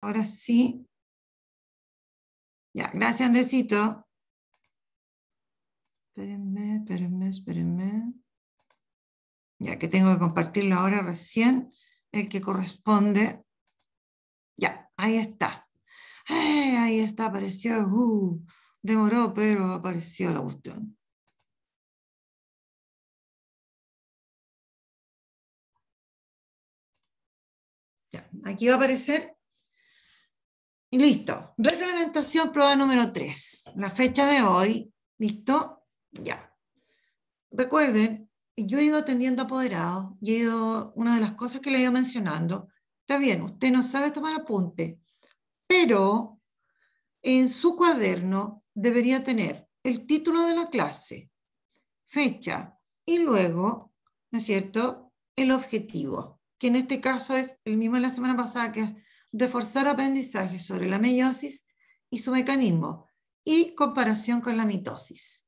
Ahora sí. Ya, gracias Andresito. Espérenme, espérenme, espérenme. Ya que tengo que compartirlo ahora recién, el que corresponde. Ya, ahí está. ahí está, apareció. Uh, demoró, pero apareció la cuestión. Ya, aquí va a aparecer y listo. reglamentación prueba número 3. La fecha de hoy. ¿Listo? Ya. Recuerden, yo he ido atendiendo apoderados una de las cosas que le he ido mencionando, está bien, usted no sabe tomar apunte, pero en su cuaderno debería tener el título de la clase, fecha y luego, ¿no es cierto?, el objetivo, que en este caso es el mismo de la semana pasada que reforzar aprendizaje sobre la meiosis y su mecanismo y comparación con la mitosis.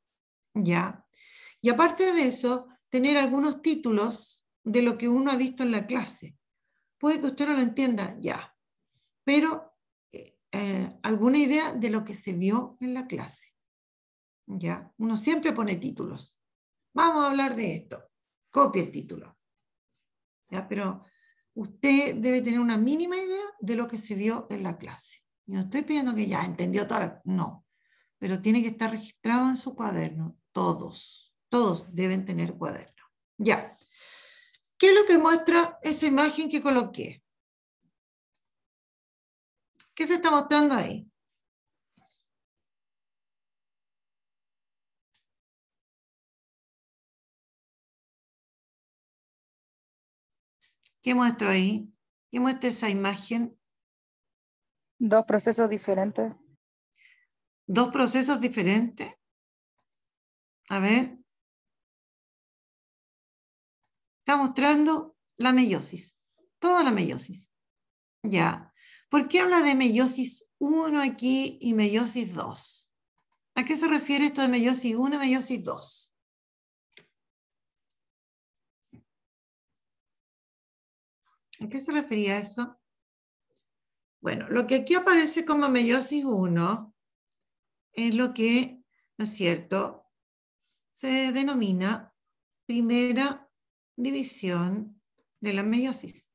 ¿Ya? Y aparte de eso, tener algunos títulos de lo que uno ha visto en la clase. Puede que usted no lo entienda ya, pero eh, eh, alguna idea de lo que se vio en la clase. ¿Ya? Uno siempre pone títulos. Vamos a hablar de esto. Copia el título. ¿Ya? Pero usted debe tener una mínima idea de lo que se vio en la clase. Yo no estoy pidiendo que ya entendió todo. No, pero tiene que estar registrado en su cuaderno. Todos, todos deben tener cuaderno. Ya. ¿Qué es lo que muestra esa imagen que coloqué? ¿Qué se está mostrando ahí? ¿Qué muestro ahí? ¿Qué muestra esa imagen? Dos procesos diferentes. ¿Dos procesos diferentes? A ver. Está mostrando la meiosis, toda la meiosis. Ya. ¿Por qué habla de meiosis 1 aquí y meiosis 2? ¿A qué se refiere esto de meiosis 1 y meiosis 2? ¿A qué se refería eso? Bueno, lo que aquí aparece como meiosis 1 es lo que, ¿no es cierto?, se denomina primera división de la meiosis.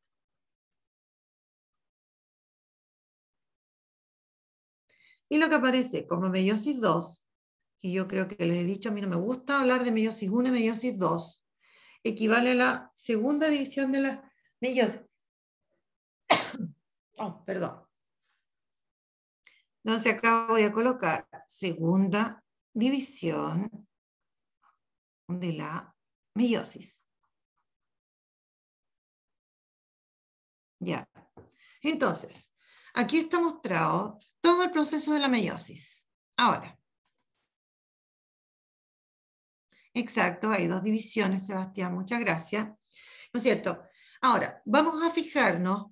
Y lo que aparece como meiosis 2, y yo creo que les he dicho, a mí no me gusta hablar de meiosis 1 y meiosis 2, equivale a la segunda división de la meiosis. Oh, perdón. Entonces acá voy a colocar segunda división de la meiosis. Ya. Entonces, aquí está mostrado todo el proceso de la meiosis. Ahora. Exacto, hay dos divisiones, Sebastián, muchas gracias. ¿No es cierto? Ahora, vamos a fijarnos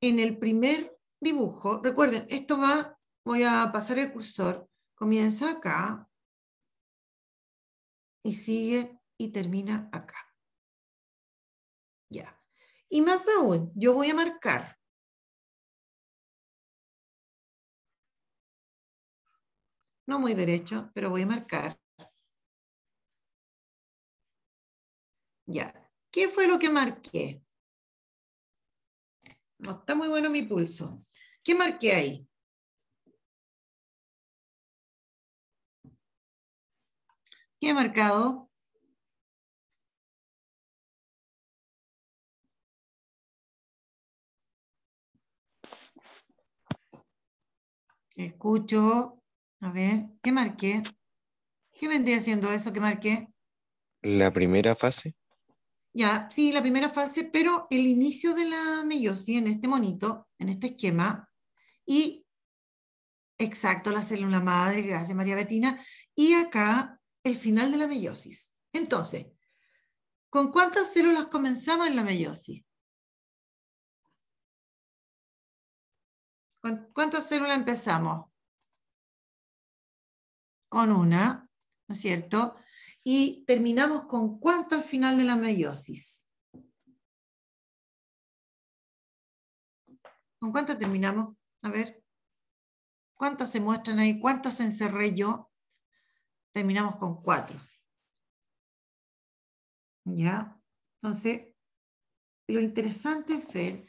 en el primer dibujo, recuerden, esto va, voy a pasar el cursor, comienza acá y sigue y termina acá. Ya. Y más aún, yo voy a marcar no muy derecho, pero voy a marcar. Ya, ¿qué fue lo que marqué? No está muy bueno mi pulso. ¿Qué marqué ahí? ¿Qué he marcado? Escucho. A ver, ¿qué marqué? ¿Qué vendría siendo eso que marqué? La primera fase. Ya, sí, la primera fase, pero el inicio de la meiosis en este monito, en este esquema, y exacto, la célula madre, gracias María Betina, y acá el final de la meiosis. Entonces, ¿con cuántas células comenzamos en la meiosis? ¿Con cuántas células empezamos? Con una, ¿no es cierto? Y terminamos con cuánto al final de la meiosis. ¿Con cuánto terminamos? A ver. ¿Cuántas se muestran ahí? ¿Cuántas encerré yo? Terminamos con cuatro. ¿Ya? Entonces, lo interesante es ver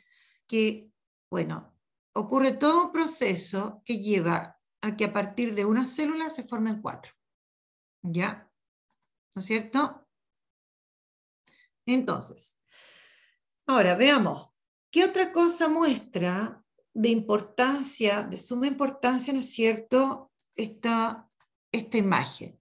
que, bueno, ocurre todo un proceso que lleva a que a partir de una célula se formen cuatro. ¿Ya? ¿No es cierto? Entonces, ahora veamos, ¿qué otra cosa muestra de importancia, de suma importancia, ¿no es cierto?, esta, esta imagen.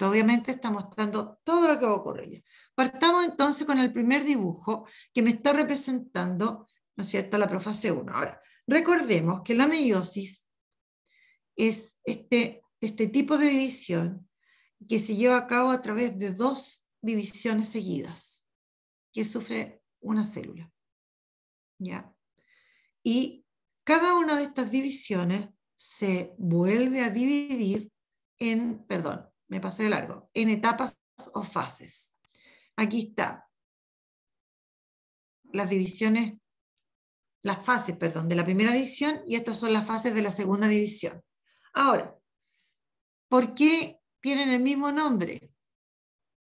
Obviamente está mostrando todo lo que va a ocurrir. Partamos entonces con el primer dibujo que me está representando, ¿no es cierto?, la profase 1. Ahora, recordemos que la meiosis es este, este, tipo de división que se lleva a cabo a través de dos divisiones seguidas que sufre una célula. ¿Ya? Y cada una de estas divisiones se vuelve a dividir en, perdón, me pasé de largo, en etapas o fases. Aquí está las divisiones, las fases, perdón, de la primera división y estas son las fases de la segunda división. Ahora, ¿por qué tienen el mismo nombre?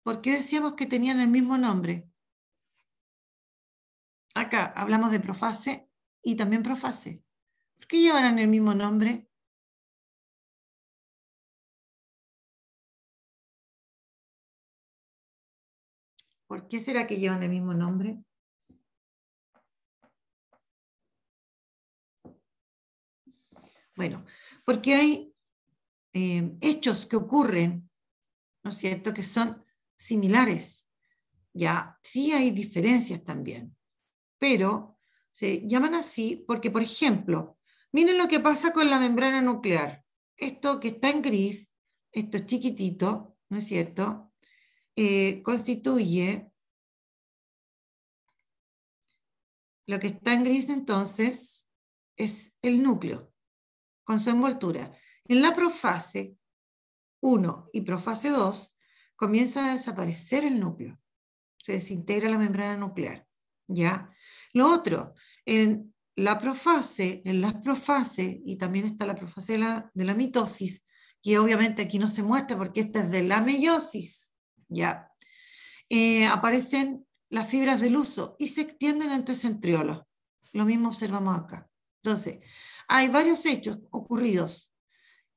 ¿Por qué decíamos que tenían el mismo nombre? Acá hablamos de profase y también profase. ¿Por qué llevarán el mismo nombre? ¿Por qué será que llevan el mismo nombre? Bueno, porque hay eh, hechos que ocurren, ¿no es cierto?, que son similares. Ya, sí hay diferencias también, pero se llaman así porque, por ejemplo, miren lo que pasa con la membrana nuclear. Esto que está en gris, esto es chiquitito, ¿no es cierto?, eh, constituye lo que está en gris entonces es el núcleo con su envoltura. En la profase 1 y profase 2 comienza a desaparecer el núcleo, se desintegra la membrana nuclear. ¿ya? Lo otro, en la profase, en las profases, y también está la profase de la, mitosis, que obviamente aquí no se muestra porque esta es de la meiosis, ¿ya? Eh, aparecen las fibras del uso y se extienden entre centriolos. Lo mismo observamos acá. Entonces, hay varios hechos ocurridos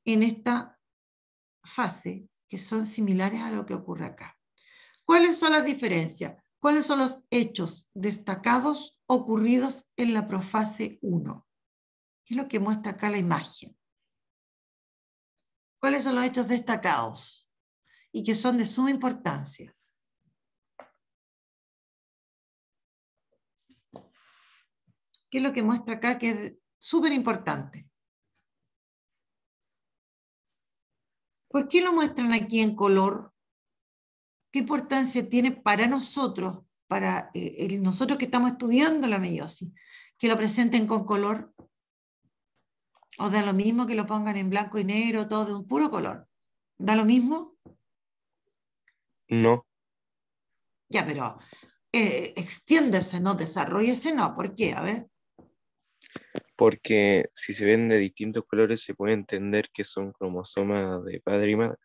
en esta fase que son similares a lo que ocurre acá. ¿Cuáles son las diferencias? ¿Cuáles son los hechos destacados ocurridos en la profase 1? Es lo que muestra acá la imagen. ¿Cuáles son los hechos destacados y que son de suma importancia? ¿Qué es lo que muestra acá que súper importante. ¿Por qué lo muestran aquí en color? ¿Qué importancia tiene para nosotros, para eh, nosotros que estamos estudiando la meiosis, que lo presenten con color? ¿O da lo mismo que lo pongan en blanco y negro, todo de un puro color? ¿Da lo mismo? No. Ya, pero eh, extiéndese, no, desarrollese, no. ¿Por qué? A ver porque si se ven de distintos colores se puede entender que son cromosomas de padre y madre.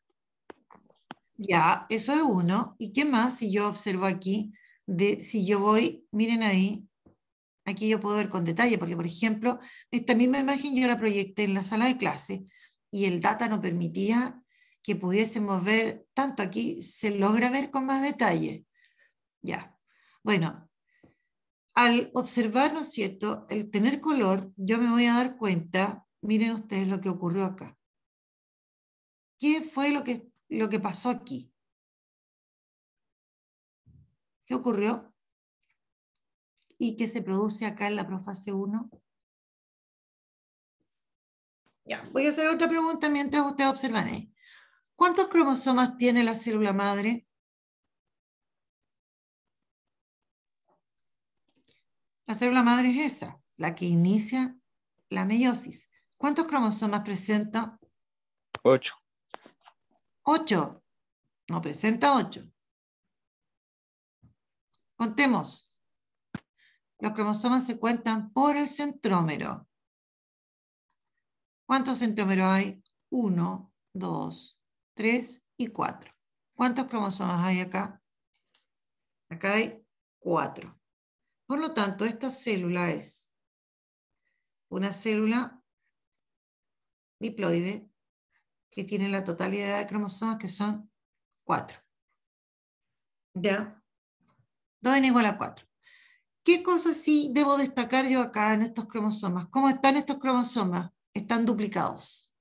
Ya, eso es uno. ¿Y qué más si yo observo aquí? De, si yo voy, miren ahí, aquí yo puedo ver con detalle, porque por ejemplo, esta misma imagen yo la proyecté en la sala de clase y el data no permitía que pudiésemos ver tanto aquí, se logra ver con más detalle. Ya. Bueno, al observar, ¿no es cierto?, el tener color, yo me voy a dar cuenta, miren ustedes lo que ocurrió acá. ¿Qué fue lo que, pasó aquí? ¿Qué ocurrió? ¿Y qué se produce acá en la profase 1? Ya, voy a hacer otra pregunta mientras ustedes observan. Ahí. ¿Cuántos cromosomas tiene la célula madre? La célula madre es esa, la que inicia la meiosis. ¿Cuántos cromosomas presenta? Ocho. Ocho. No presenta ocho. Contemos. Los cromosomas se cuentan por el centrómero. ¿Cuántos centrómeros hay? Uno, dos, tres y cuatro. ¿Cuántos cromosomas hay acá? Acá hay cuatro. Por lo tanto, esta célula es una célula diploide que tiene la totalidad de cromosomas que son 4. ¿Ya? 2 n igual a 4. ¿Qué cosas sí debo destacar yo acá en estos cromosomas? ¿Cómo están estos cromosomas? Están duplicados.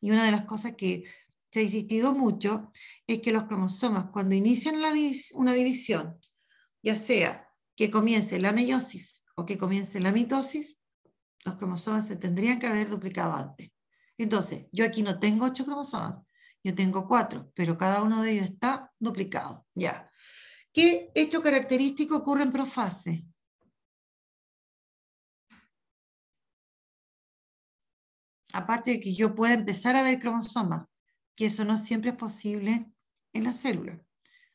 Y una de las cosas que se ha insistido mucho es que los cromosomas, cuando inician una división, ya sea que comience la meiosis o que comience la mitosis, los cromosomas se tendrían que haber duplicado antes. Entonces, yo aquí no tengo ocho cromosomas, yo tengo cuatro, pero cada uno de ellos está duplicado. Ya. ¿Qué hecho característico ocurre en profase? Aparte de que yo pueda empezar a ver cromosomas, que eso no siempre es posible en la célula.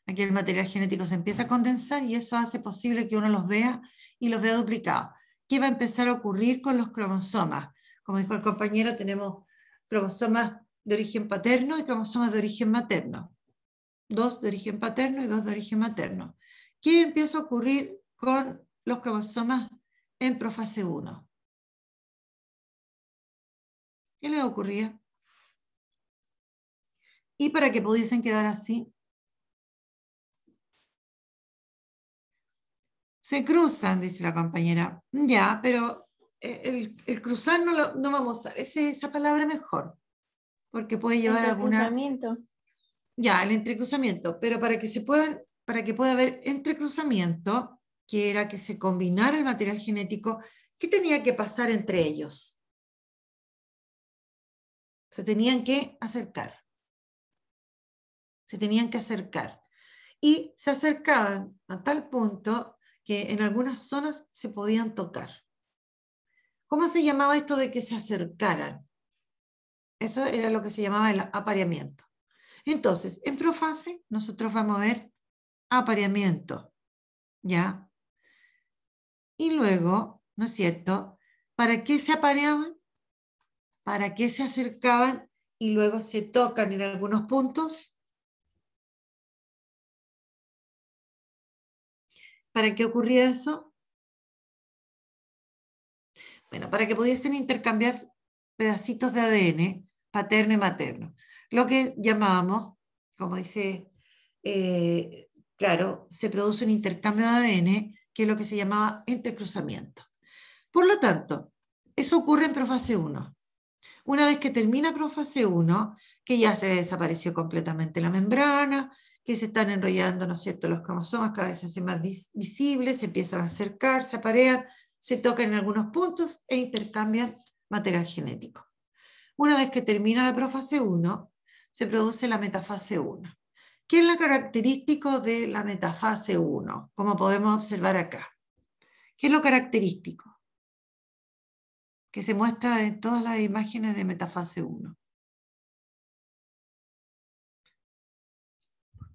Aquí el material genético se empieza a condensar y eso hace posible que uno los vea y los vea duplicados. ¿Qué va a empezar a ocurrir con los cromosomas? Como dijo el compañero, tenemos cromosomas de origen paterno y cromosomas de origen materno. Dos de origen paterno y dos de origen materno. ¿Qué empieza a ocurrir con los cromosomas en profase 1? ¿Qué les ocurría? Y para que pudiesen quedar así, Se cruzan, dice la compañera. Ya, pero eh, el, cruzar no, lo, vamos a esa palabra mejor, porque puede llevar a alguna... Ya, el entrecruzamiento, pero para que se puedan, para que pueda haber entrecruzamiento, que era que se combinara el material genético, ¿qué tenía que pasar entre ellos? Se tenían que acercar. Se tenían que acercar. Y se acercaban a tal punto que en algunas zonas se podían tocar. ¿Cómo se llamaba esto de que se acercaran? Eso era lo que se llamaba el apareamiento. Entonces, en profase nosotros vamos a ver apareamiento, ¿ya? Y luego, ¿no es cierto? ¿Para qué se apareaban? ¿Para qué se acercaban y luego se tocan en algunos puntos? ¿Para qué ocurría eso? Bueno, para que pudiesen intercambiar pedacitos de ADN paterno y materno. Lo que llamábamos, como dice, eh, claro, se produce un intercambio de ADN que es lo que se llamaba entrecruzamiento. Por lo tanto, eso ocurre en profase 1. Una vez que termina profase 1, que ya se desapareció completamente la membrana, que se están enrollando, ¿no es cierto? Los cromosomas cada vez se hacen más visibles, se empiezan a acercar, se aparean, se tocan en algunos puntos e intercambian material genético. Una vez que termina la profase 1, se produce la metafase 1. ¿Qué es lo característico de la metafase 1? Como podemos observar acá. ¿Qué es lo característico? Que se muestra en todas las imágenes de metafase 1.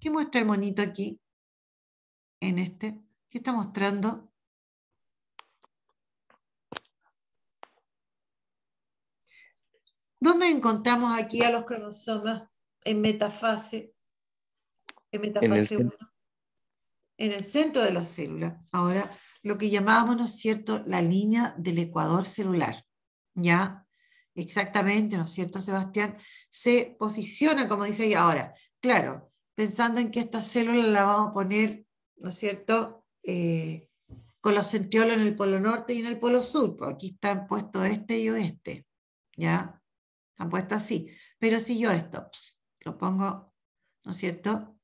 ¿Qué muestra el monito aquí? En este. ¿Qué está mostrando? ¿Dónde encontramos aquí a los cromosomas en metafase? En metafase 1. En el centro de la célula. Ahora, lo que llamábamos, ¿no es cierto?, la línea del ecuador celular. ¿Ya? Exactamente, ¿no es cierto, Sebastián? Se posiciona, como dice ahí ahora. Claro, pensando en que esta célula la vamos a poner, ¿no es cierto?, eh, con los centriolos en el polo norte y en el polo sur, porque aquí están puestos este y oeste, ¿ya? Están puestos así. Pero si yo esto lo pongo, ¿no es cierto?,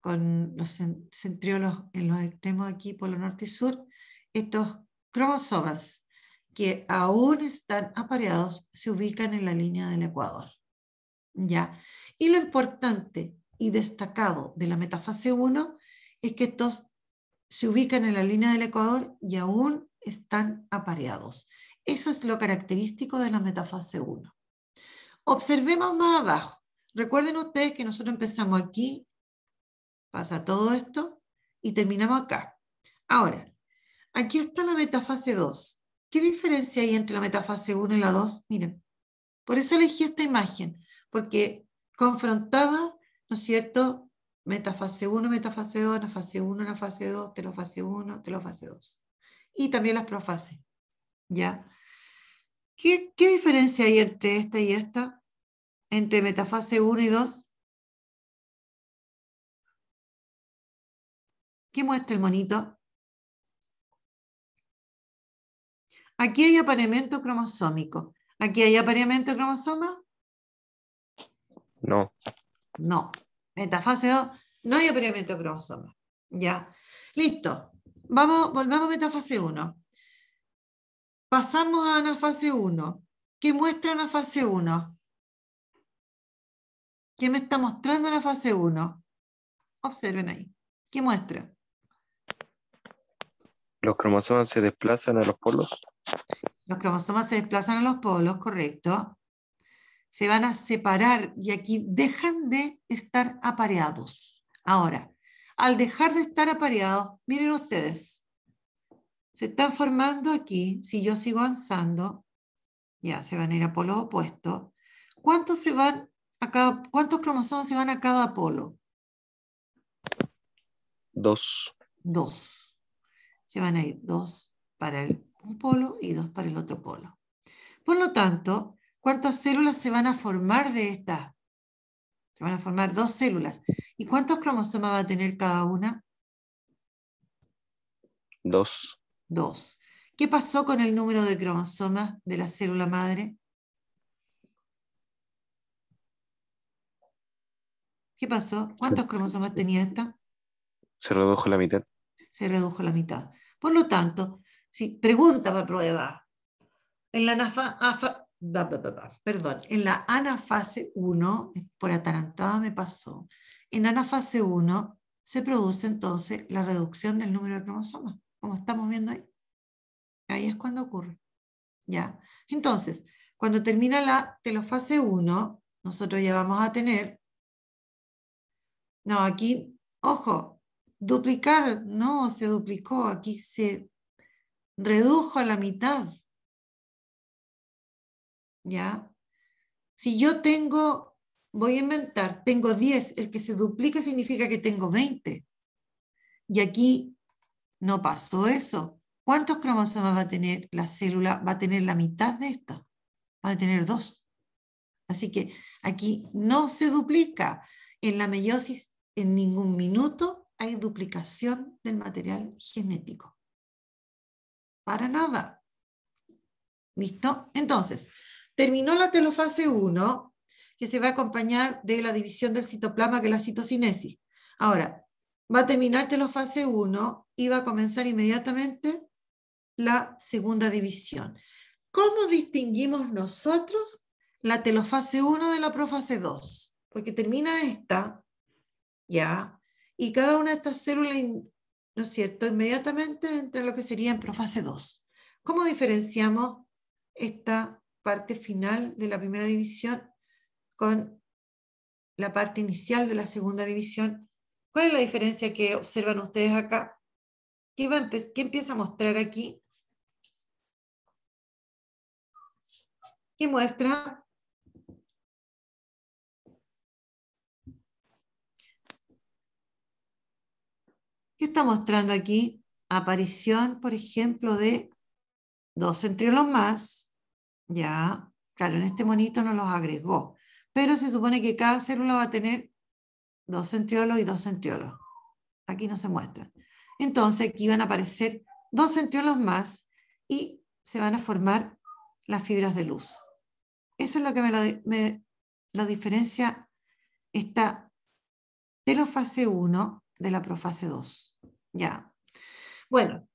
con los centriolos en los extremos aquí, polo norte y sur, estos cromosomas que aún están apareados se ubican en la línea del ecuador. ¿Ya? Y lo importante y destacado de la metafase 1 es que estos se ubican en la línea del ecuador y aún están apareados. Eso es lo característico de la metafase 1. Observemos más abajo. Recuerden ustedes que nosotros empezamos aquí, pasa todo esto y terminamos acá. Ahora, aquí está la metafase 2. ¿Qué diferencia hay entre la metafase 1 y la 2? Miren, por eso elegí esta imagen, porque confrontada, ¿no es cierto? Metafase 1, metafase 2, la fase 1, la fase 2, telofase 1, telofase 2. Y también las profases. ¿Ya? ¿Qué, ¿Qué diferencia hay entre esta y esta? Entre metafase 1 y 2. ¿Qué muestra el monito? Aquí hay apareamiento cromosómico. Aquí hay apareamiento cromosómico? no. No, 2, no hay apareamiento cromosoma. Ya, listo. Vamos, volvamos a metafase 1. Pasamos a una fase 1. ¿Qué muestra una fase 1? ¿Qué me está mostrando la fase 1? Observen ahí. ¿Qué muestra? ¿Los cromosomas se desplazan a los polos? Los cromosomas se desplazan a los polos, correcto se van a separar y aquí dejan de estar apareados. Ahora, al dejar de estar apareados, miren ustedes, se están formando aquí, si yo sigo avanzando, ya se van a ir a polos opuestos, ¿cuántos, se van a cada, ¿cuántos cromosomas se van a cada polo? Dos. Dos. Se van a ir dos para un polo y dos para el otro polo. Por lo tanto, cuántas células se van a formar de esta. Se van a formar dos células. ¿Y cuántos cromosomas va a tener cada una? Dos. Dos. ¿Qué pasó con el número de cromosomas de la célula madre? ¿Qué pasó? ¿Cuántos cromosomas tenía esta? Se redujo la mitad. Se redujo la mitad. Por lo tanto, si pregunta para prueba, en la Perdón, en la anafase 1, por atarantada me pasó, en anafase 1 se produce entonces la reducción del número de cromosomas, como estamos viendo ahí. Ahí es cuando ocurre. ¿Ya? Entonces, cuando termina la telofase 1, nosotros ya vamos a tener, no, aquí, ojo, duplicar, no se duplicó, aquí se redujo a la mitad ¿ya? Si yo tengo, voy a inventar, tengo 10, el que se duplica significa que tengo 20. Y aquí no pasó eso. ¿Cuántos cromosomas va a tener la célula? Va a tener la mitad de esta, va a tener dos. Así que aquí no se duplica. En la meiosis, en ningún minuto hay duplicación del material genético. Para nada. ¿Listo? Entonces, Terminó la telofase 1, que se va a acompañar de la división del citoplasma, que es la citocinesis. Ahora, va a terminar telofase 1 y va a comenzar inmediatamente la segunda división. ¿Cómo distinguimos nosotros la telofase 1 de la profase 2? Porque termina esta, ya, y cada una de estas células, ¿no es cierto?, inmediatamente entra lo que sería en profase 2. ¿Cómo diferenciamos esta parte final de la primera división con la parte inicial de la segunda división. ¿Cuál es la diferencia que observan ustedes acá? ¿Qué, va ¿Qué empieza a mostrar aquí? ¿Qué muestra? ¿Qué está mostrando aquí? Aparición, por ejemplo, de dos centriolos más, ¿ya? Claro, en este monito no los agregó, pero se supone que cada célula va a tener dos centriolos y dos centriolos. Aquí no se muestran. Entonces aquí van a aparecer dos centriolos más y se van a formar las fibras de luz. Eso es lo que me lo, me está diferencia esta fase 1 de la profase 2. Ya. Bueno,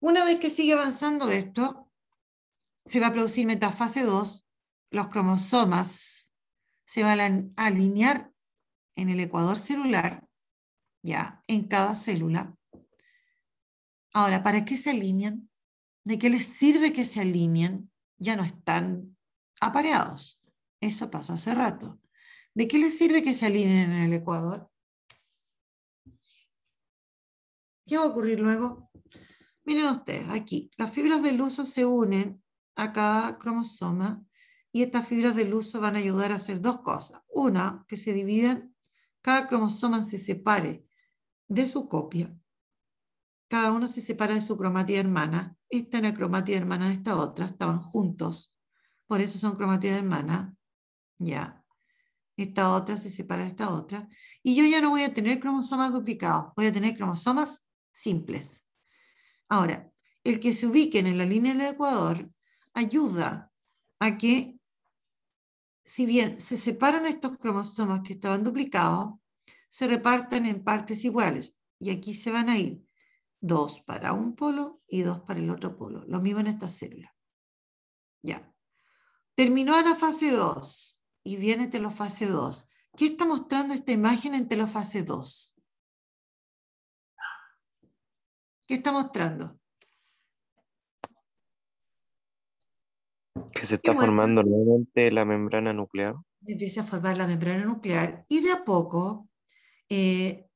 una vez que sigue avanzando esto, se va a producir metafase 2, los cromosomas se van a alinear en el ecuador celular, ya, en cada célula. Ahora, ¿para qué se alinean? ¿De qué les sirve que se alineen? Ya no están apareados. Eso pasó hace rato. ¿De qué les sirve que se alineen en el ecuador? ¿Qué va a ocurrir luego? Miren ustedes, aquí, las fibras del uso se unen a cada cromosoma y estas fibras de luz van a ayudar a hacer dos cosas. Una, que se dividan, cada cromosoma se separe de su copia. Cada uno se separa de su cromatida hermana. Esta era la cromatida hermana de esta otra, estaban juntos. Por eso son cromatidas hermanas. Ya. Esta otra se separa de esta otra. Y yo ya no voy a tener cromosomas duplicados, voy a tener cromosomas simples. Ahora, el que se ubiquen en la línea del Ecuador ayuda a que, si bien se separan estos cromosomas que estaban duplicados, se repartan en partes iguales. Y aquí se van a ir dos para un polo y dos para el otro polo. Lo mismo en esta célula. Ya. Terminó la fase 2 y viene telofase 2. ¿Qué está mostrando esta imagen en telofase 2? ¿Qué está mostrando? Que se está formando nuevamente la membrana nuclear. Empieza a formar la membrana nuclear y de a poco eh,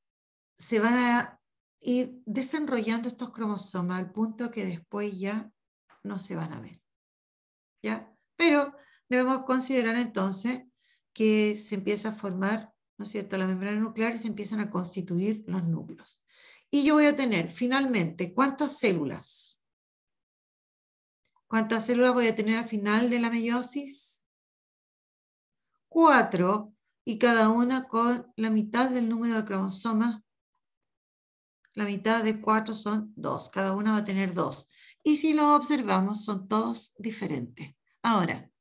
se van a ir desenrollando estos cromosomas al punto que después ya no se van a ver. ¿Ya? Pero debemos considerar entonces que se empieza a formar, ¿no es cierto?, la membrana nuclear y se empiezan a constituir los núcleos. Y yo voy a tener finalmente cuántas células ¿Cuántas células voy a tener al final de la meiosis? Cuatro, y cada una con la mitad del número de cromosomas. La mitad de cuatro son dos, cada una va a tener dos. Y si lo observamos, son todos diferentes. Ahora,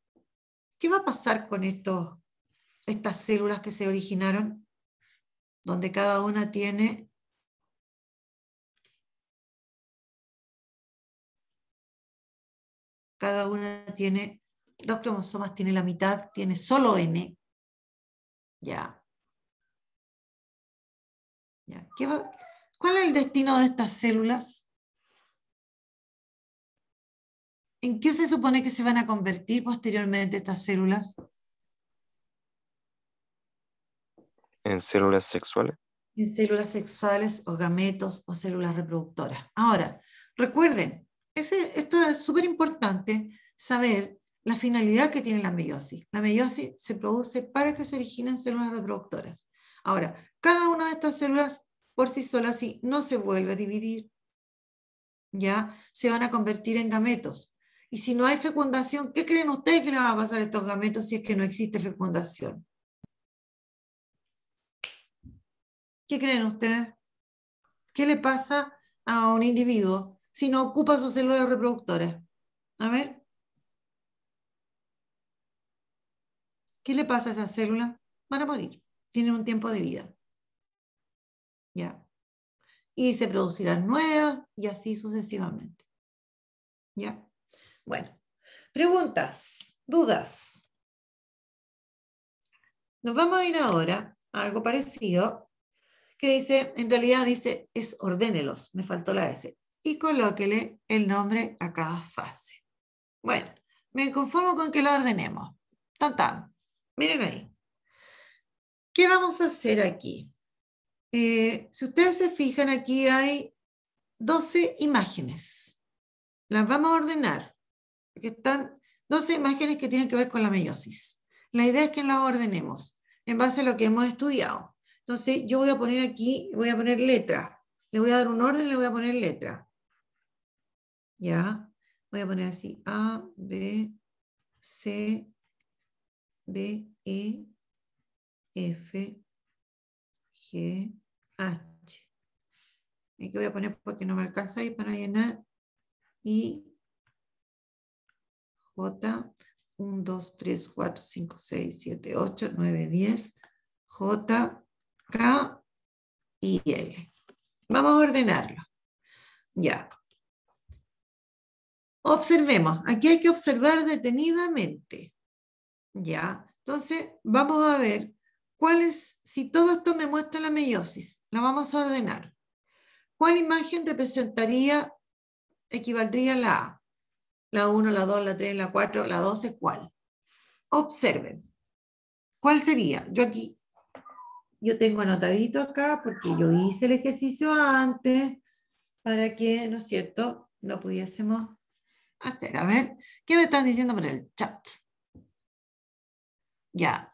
¿qué va a pasar con estas células que se originaron? Donde cada una tiene cada una tiene dos cromosomas, tiene la mitad, tiene solo N. Ya. ¿Cuál es el destino de estas células? ¿En qué se supone que se van a convertir posteriormente estas células? ¿En células sexuales? En células sexuales o gametos o células reproductoras. Ahora, recuerden, esto es súper importante saber la finalidad que tiene la meiosis. La meiosis se produce para que se originen células reproductoras. Ahora, cada una de estas células por sí sola, si no se vuelve a dividir, ya se van a convertir en gametos. Y si no hay fecundación, ¿qué creen ustedes que le va a pasar a estos gametos si es que no existe fecundación? ¿Qué creen ustedes? ¿Qué le pasa a un individuo si no ocupa sus células reproductoras? A ver. ¿Qué le pasa a esas células? Van a morir. Tienen un tiempo de vida. ¿Ya? Y se producirán nuevas y así sucesivamente. ¿Ya? Bueno. Preguntas, dudas. Nos vamos a ir ahora a algo parecido que dice, en realidad dice, es ordénelos, me faltó la S y colóquele el nombre a cada fase. Bueno, me conformo con que lo ordenemos. Tan, tan. Miren ahí. ¿Qué vamos a hacer aquí? Eh, si ustedes se fijan, aquí hay 12 imágenes. Las vamos a ordenar. Porque están 12 imágenes que tienen que ver con la meiosis. La idea es que las ordenemos en base a lo que hemos estudiado. Entonces, yo voy a poner aquí, voy a poner letra. Le voy a dar un orden, le voy a poner letra. ¿ya? Voy a poner así, A, B, C, D, E, F, G, H. Aquí voy a poner porque no me alcanza ahí para llenar. I, J, 1, 2, 3, 4, 5, 6, 7, 8, 9, 10, J, K y L. Vamos a ordenarlo. Ya, Observemos, aquí hay que observar detenidamente. ¿Ya? Entonces, vamos a ver cuál es, si todo esto me muestra la meiosis, la vamos a ordenar. ¿Cuál imagen representaría, equivaldría la A? La 1, la 2, la 3, la 4, la 12, ¿cuál? Observen. ¿Cuál sería? Yo aquí, yo tengo anotadito acá porque yo hice el ejercicio antes para que, ¿no es cierto?, lo pudiésemos hacer. A ver, ¿qué me están diciendo por el chat? Ya.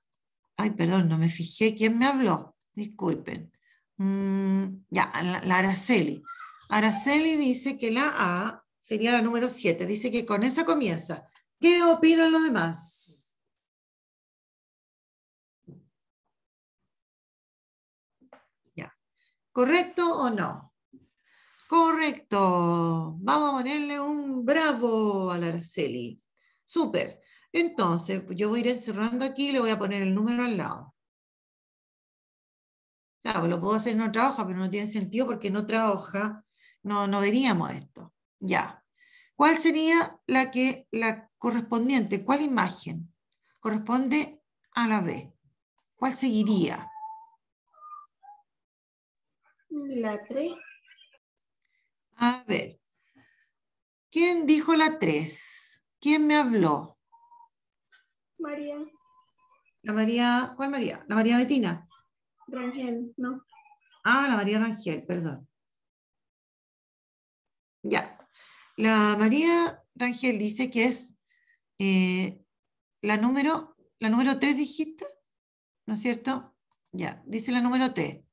Ay, perdón, no me fijé quién me habló. Disculpen. Mm, ya, la, Araceli. Araceli dice que la A sería la número 7. Dice que con esa comienza. ¿Qué opinan los demás? Ya. ¿Correcto o no? Correcto. Vamos a ponerle un bravo la Araceli. Súper. Entonces, pues, yo voy a ir encerrando aquí y le voy a poner el número al lado. Claro, pues, lo puedo hacer, no hoja, pero no tiene sentido porque no trabaja, no, no veríamos esto. Ya. ¿Cuál sería la, que, la correspondiente? ¿Cuál imagen corresponde a la B? ¿Cuál seguiría? La 3. A ver, ¿quién dijo la 3? ¿Quién me habló? María. La María, ¿cuál María? La María Betina. Rangel, no. Ah, la María Rangel, perdón. Ya. La María Rangel dice que es eh, la número, la número 3 dijiste, ¿no es cierto? Ya, dice la número 3.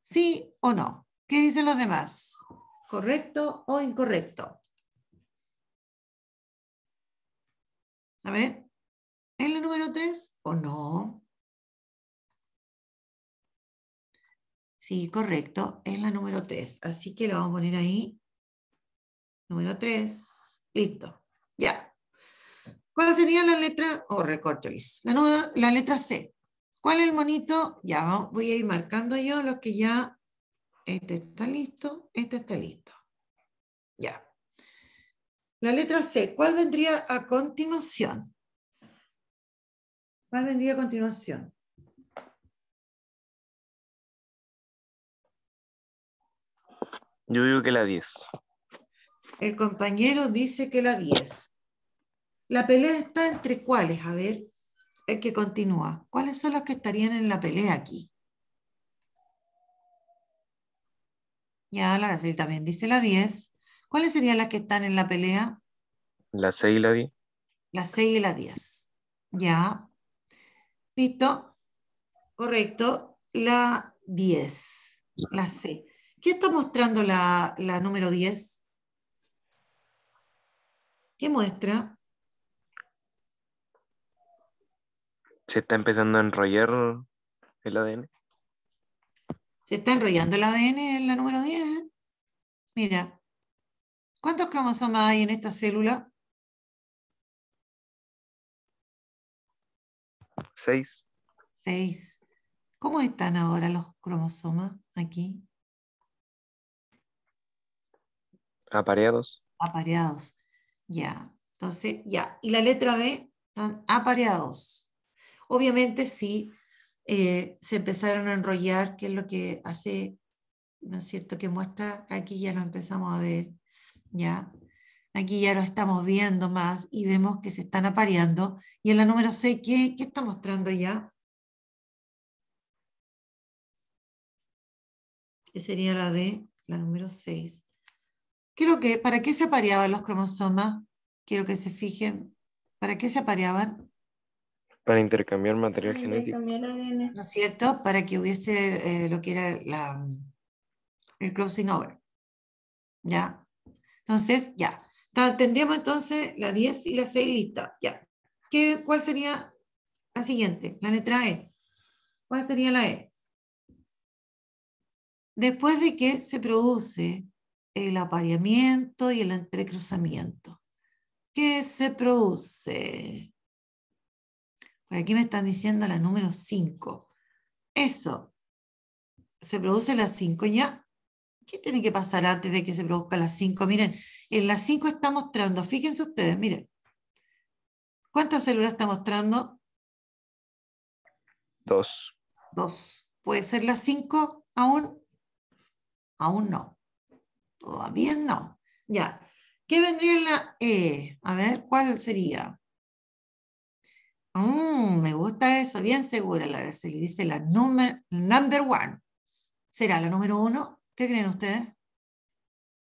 ¿Sí o no? ¿Qué dicen los demás? ¿Correcto o incorrecto? A ver, ¿es la número 3 o no? Sí, correcto, es la número 3. Así que lo vamos a poner ahí. Número 3. Listo. Ya. ¿Cuál sería la letra? O oh, recorto. La, la letra C. ¿Cuál es el monito? Ya voy a ir marcando yo los que ya este está listo, este está listo. Ya. La letra C, ¿cuál vendría a continuación? ¿Cuál vendría a continuación? Yo digo que la 10. El compañero dice que la 10. La pelea está entre cuáles, a ver, el que continúa. ¿Cuáles son los que estarían en la pelea aquí? Ya, la Araceli también dice la 10. ¿Cuáles serían las que están en la pelea? La 6 y la 10. La 6 y la 10. Ya. Listo. Correcto. La 10. La C. ¿Qué está mostrando la, la número 10? ¿Qué muestra? Se está empezando a enrollar el ADN. Se está enrollando el ADN en la número 10. ¿eh? Mira, ¿cuántos cromosomas hay en esta célula? Seis. Seis. ¿Cómo están ahora los cromosomas aquí? Apareados. Apareados. Ya. Entonces, ya. ¿Y la letra B? Están apareados. Obviamente, sí. Eh, se empezaron a enrollar, que es lo que hace, ¿no es cierto?, que muestra, aquí ya lo empezamos a ver, ¿ya? Aquí ya lo estamos viendo más y vemos que se están apareando. Y en la número 6, ¿qué, está mostrando ya? Que sería la d la número 6. Creo que, ¿para qué se apareaban los cromosomas? Quiero que se fijen, ¿para qué se apareaban? Para intercambiar material genético. ¿No es cierto? Para que hubiese eh, lo que era el crossing over. ¿Ya? Entonces, ya. Tendríamos entonces la 10 y la 6 lista, Ya. ¿Qué, ¿Cuál sería la siguiente? La letra E. ¿Cuál sería la E? Después de que se produce el apareamiento y el entrecruzamiento. ¿Qué se produce? Por aquí me están diciendo la número 5. Eso. ¿Se produce la 5 ya? ¿Qué tiene que pasar antes de que se produzca la 5? Miren, en la 5 está mostrando, fíjense ustedes, miren. ¿Cuántas células está mostrando? Dos. Dos. ¿Puede ser la 5 aún? Aún no. Todavía no. Ya. ¿Qué vendría en la E? A ver, ¿cuál sería? Mm, me gusta eso, bien segura la le Dice la number, number one. ¿Será la número uno? ¿Qué creen ustedes?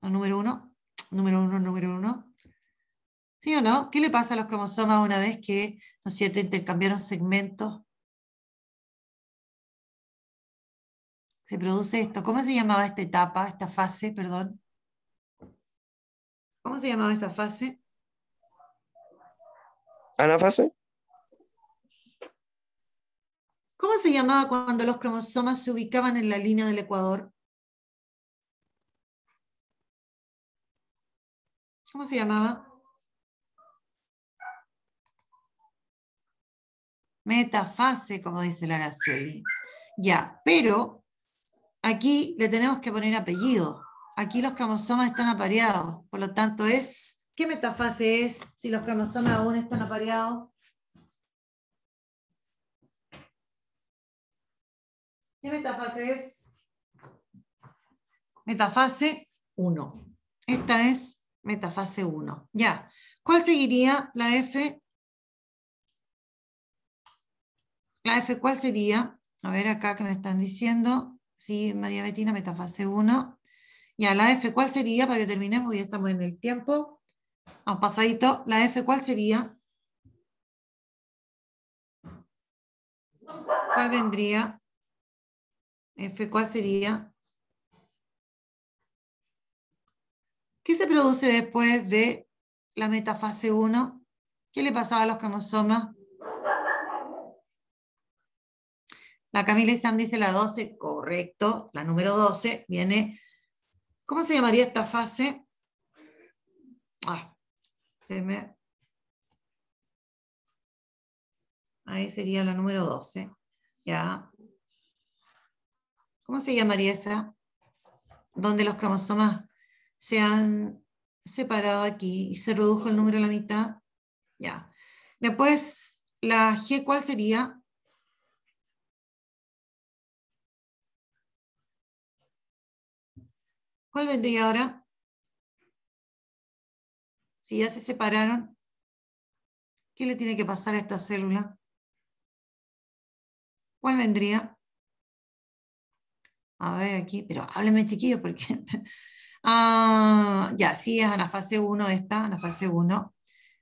¿La número uno? ¿Número uno, número uno? ¿Sí o no? ¿Qué le pasa a los cromosomas una vez que, ¿no es cierto?, intercambiaron segmentos. Se produce esto. ¿Cómo se llamaba esta etapa, esta fase, perdón? ¿Cómo se llamaba esa fase? ¿A la fase? ¿Cómo se llamaba cuando los cromosomas se ubicaban en la línea del ecuador? ¿Cómo se llamaba? Metafase, como dice la Araceli. Ya, pero aquí le tenemos que poner apellido. Aquí los cromosomas están apareados, por lo tanto es, ¿qué metafase es si los cromosomas aún están apareados? ¿Qué metafase es? Metafase 1. Esta es metafase 1. Ya. ¿Cuál seguiría la F? La F, ¿cuál sería? A ver acá que me están diciendo. Sí, María Betina, metafase 1. Ya, la F, ¿cuál sería? Para que terminemos, ya estamos en el tiempo. A un pasadito. La F, ¿cuál sería? ¿Cuál vendría? F, ¿cuál sería? ¿Qué se produce después de la metafase 1? ¿Qué le pasaba a los cromosomas? La Camila y Sam dice la 12, correcto. La número 12 viene. ¿Cómo se llamaría esta fase? Ah, se me... Ahí sería la número 12. Ya. ¿cómo se llamaría esa? Donde los cromosomas se han separado aquí y se redujo el número a la mitad. Ya. Después, la G, ¿cuál sería? ¿Cuál vendría ahora? Si ya se separaron, ¿qué le tiene que pasar a esta célula? ¿Cuál vendría? A ver aquí, pero hábleme chiquillo porque... Ah, ya, sí, es a la fase 1 esta, a la fase 1.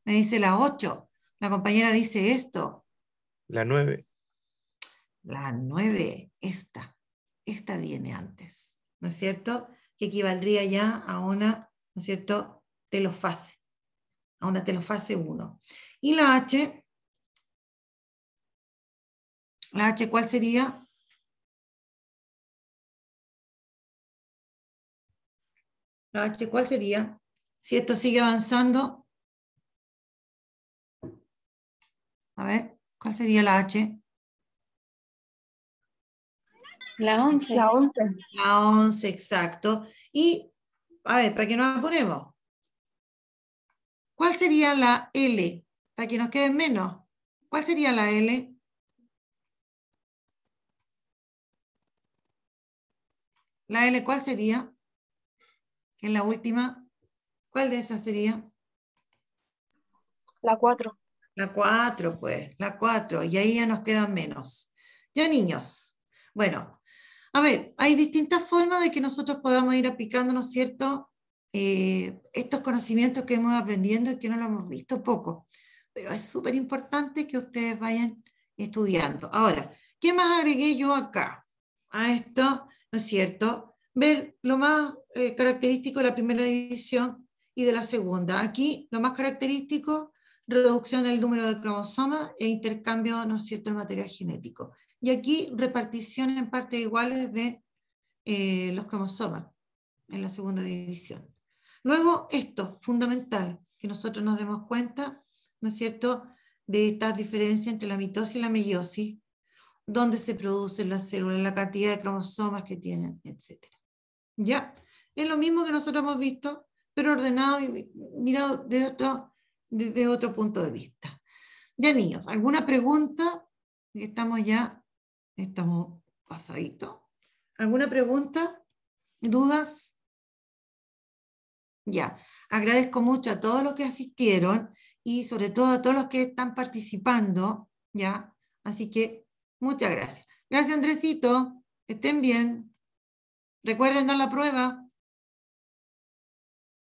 Me dice la 8. La compañera dice esto. La 9. La 9, esta. Esta viene antes, ¿no es cierto? Que equivaldría ya a una, ¿no es cierto?, telofase. A una telofase 1. Y la H, ¿La H cuál sería? la H, este, ¿cuál sería? Si esto sigue avanzando, a ver, ¿cuál sería la H? La 11. La 11. La 11, exacto. Y, a ver, para que nos ponemos ¿Cuál sería la L? Para que nos quede menos. ¿Cuál sería la L? La L, ¿cuál sería? ¿En la última, ¿cuál de esas sería? La 4. La 4, pues, la 4. Y ahí ya nos quedan menos. Ya niños. Bueno, a ver, hay distintas formas de que nosotros podamos ir aplicando, ¿no es cierto? Eh, estos conocimientos que hemos aprendiendo y que no lo hemos visto poco. Pero es súper importante que ustedes vayan estudiando. Ahora, ¿qué más agregué yo acá? A esto, ¿no es cierto? ver lo más eh, característico de la primera división y de la segunda. Aquí lo más característico, reducción del número de cromosomas e intercambio, ¿no es cierto?, material genético. Y aquí repartición en partes iguales de eh, los cromosomas en la segunda división. Luego, esto, fundamental, que nosotros nos demos cuenta, ¿no es cierto?, de estas diferencias entre la mitosis y la meiosis, dónde se producen las células, la cantidad de cromosomas que tienen, etc. ¿Ya? Es lo mismo que nosotros hemos visto, pero ordenado y mirado desde otro, otro punto de vista. Ya, niños, ¿alguna pregunta? Estamos ya, estamos pasaditos. ¿Alguna pregunta? ¿Dudas? Ya, agradezco mucho a todos los que asistieron y sobre todo a todos los que están participando, ¿ya? Así que muchas gracias. Gracias, Andresito. Estén bien. Recuerden dar la prueba.